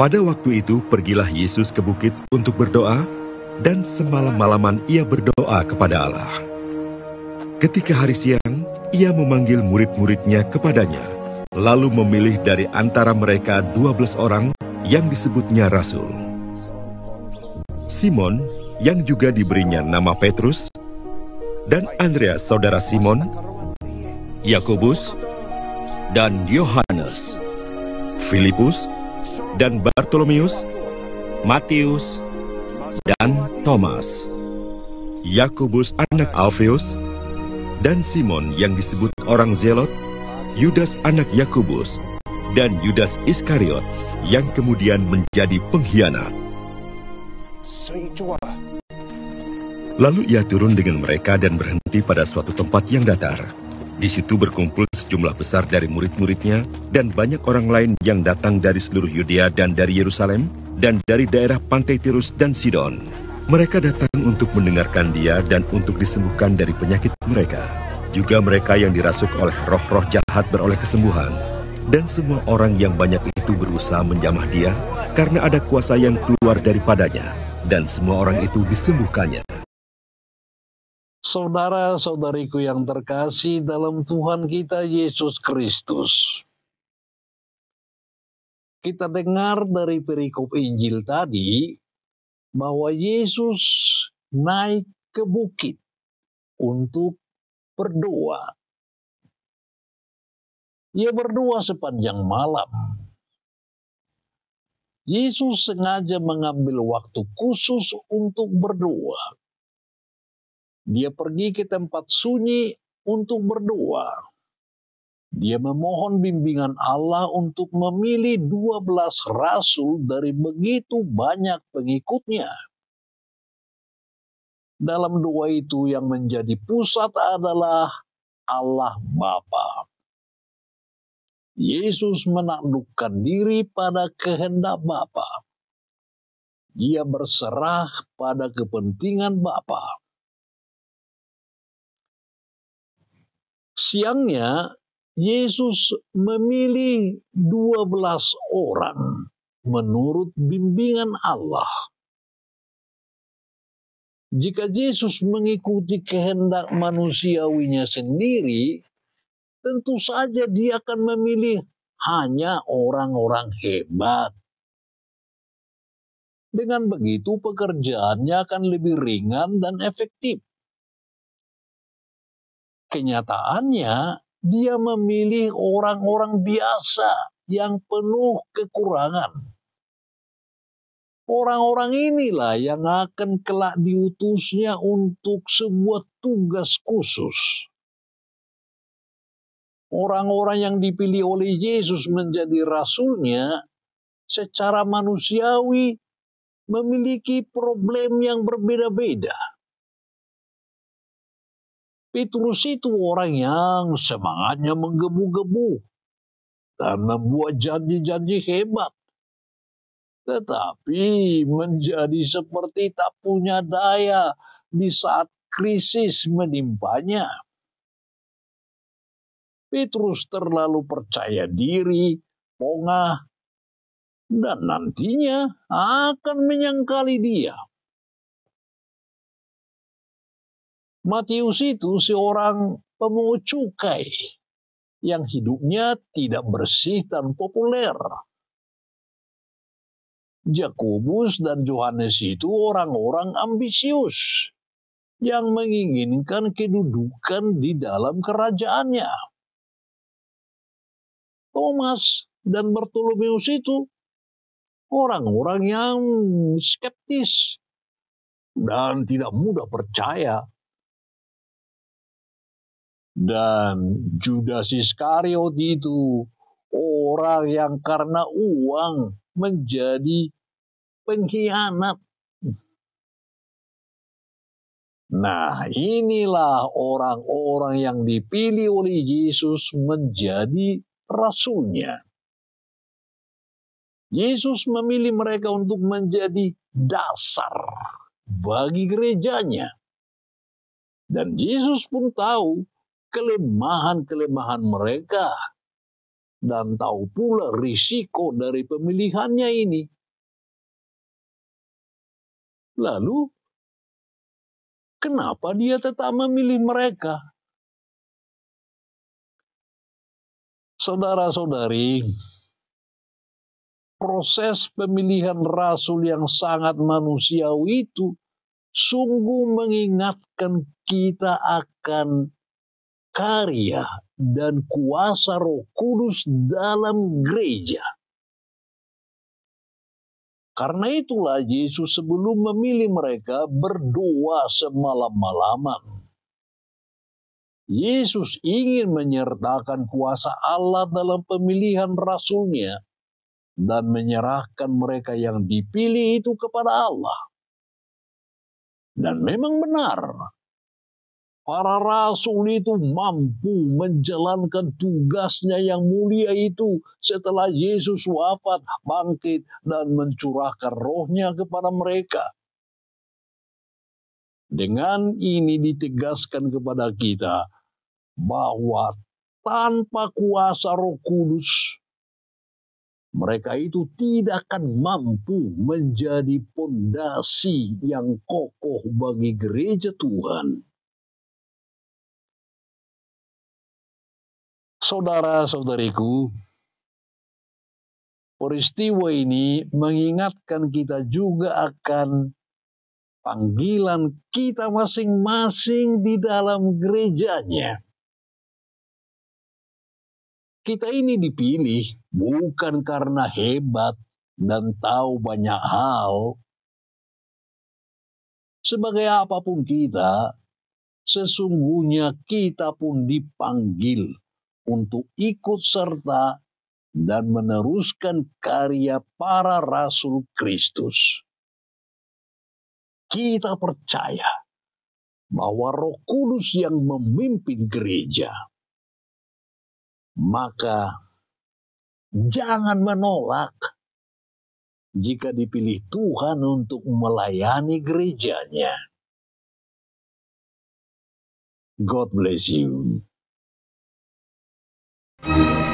Pada waktu itu pergilah Yesus ke bukit untuk berdoa, dan semalam-malaman ia berdoa kepada Allah. Ketika hari siang, ia memanggil murid-muridnya kepadanya, lalu memilih dari antara mereka dua belas orang yang disebutnya Rasul. Simon, yang juga diberinya nama Petrus, dan Andreas saudara Simon, Yakobus, dan Yohanes, Filipus, dan Bartolomius, Matius, dan Thomas, Yakobus anak Alfeus, dan Simon yang disebut orang Zelot, Yudas anak Yakobus, dan Yudas Iskariot yang kemudian menjadi pengkhianat. Lalu ia turun dengan mereka dan berhenti pada suatu tempat yang datar. Di situ berkumpul sejumlah besar dari murid-muridnya dan banyak orang lain yang datang dari seluruh Yudea dan dari Yerusalem dan dari daerah pantai Tirus dan Sidon. Mereka datang untuk mendengarkan dia dan untuk disembuhkan dari penyakit mereka. Juga mereka yang dirasuk oleh roh-roh jahat beroleh kesembuhan. Dan semua orang yang banyak itu berusaha menjamah dia karena ada kuasa yang keluar daripadanya. Dan semua orang itu disembuhkannya. Saudara-saudariku yang terkasih dalam Tuhan kita Yesus Kristus. Kita dengar dari perikop Injil tadi bahwa Yesus naik ke bukit untuk berdoa. Ia berdoa sepanjang malam. Yesus sengaja mengambil waktu khusus untuk berdoa. Dia pergi ke tempat sunyi untuk berdoa. Dia memohon bimbingan Allah untuk memilih 12 rasul dari begitu banyak pengikutnya. Dalam doa itu yang menjadi pusat adalah Allah Bapa. Yesus menaklukkan diri pada kehendak Bapa. Dia berserah pada kepentingan Bapak. Siangnya Yesus memilih 12 orang menurut bimbingan Allah. Jika Yesus mengikuti kehendak manusiawinya sendiri, tentu saja dia akan memilih hanya orang-orang hebat. Dengan begitu pekerjaannya akan lebih ringan dan efektif kenyataannya dia memilih orang-orang biasa yang penuh kekurangan. Orang-orang inilah yang akan kelak diutusnya untuk sebuah tugas khusus. Orang-orang yang dipilih oleh Yesus menjadi rasulnya secara manusiawi memiliki problem yang berbeda-beda Petrus itu orang yang semangatnya menggebu-gebu dan membuat janji-janji hebat. Tetapi menjadi seperti tak punya daya di saat krisis menimpanya. Petrus terlalu percaya diri, pongah, dan nantinya akan menyangkali dia. Matius itu seorang pemungut cukai yang hidupnya tidak bersih dan populer. Jakobus dan Yohanes itu orang-orang ambisius yang menginginkan kedudukan di dalam kerajaannya. Thomas dan Bartolomeus itu orang-orang yang skeptis dan tidak mudah percaya dan Judas Iskariot itu orang yang karena uang menjadi pengkhianat. Nah, inilah orang-orang yang dipilih oleh Yesus menjadi rasulnya. Yesus memilih mereka untuk menjadi dasar bagi gerejanya. Dan Yesus pun tahu kelemahan-kelemahan mereka dan tahu pula risiko dari pemilihannya ini. Lalu, kenapa dia tetap memilih mereka? Saudara-saudari, proses pemilihan rasul yang sangat manusiawi itu sungguh mengingatkan kita akan karya dan kuasa Roh Kudus dalam gereja. Karena itulah Yesus sebelum memilih mereka berdoa semalam-malaman. Yesus ingin menyertakan kuasa Allah dalam pemilihan rasulnya dan menyerahkan mereka yang dipilih itu kepada Allah. Dan memang benar, Para rasul itu mampu menjalankan tugasnya yang mulia itu setelah Yesus wafat, bangkit, dan mencurahkan rohnya kepada mereka. Dengan ini ditegaskan kepada kita bahwa tanpa kuasa roh kudus, mereka itu tidak akan mampu menjadi pondasi yang kokoh bagi gereja Tuhan. saudara-saudariku, peristiwa ini mengingatkan kita juga akan panggilan kita masing-masing di dalam gerejanya. Kita ini dipilih bukan karena hebat dan tahu banyak hal. Sebagai apapun kita, sesungguhnya kita pun dipanggil untuk ikut serta dan meneruskan karya para rasul Kristus. Kita percaya bahwa Roh Kudus yang memimpin gereja, maka jangan menolak jika dipilih Tuhan untuk melayani gerejanya. God bless you. you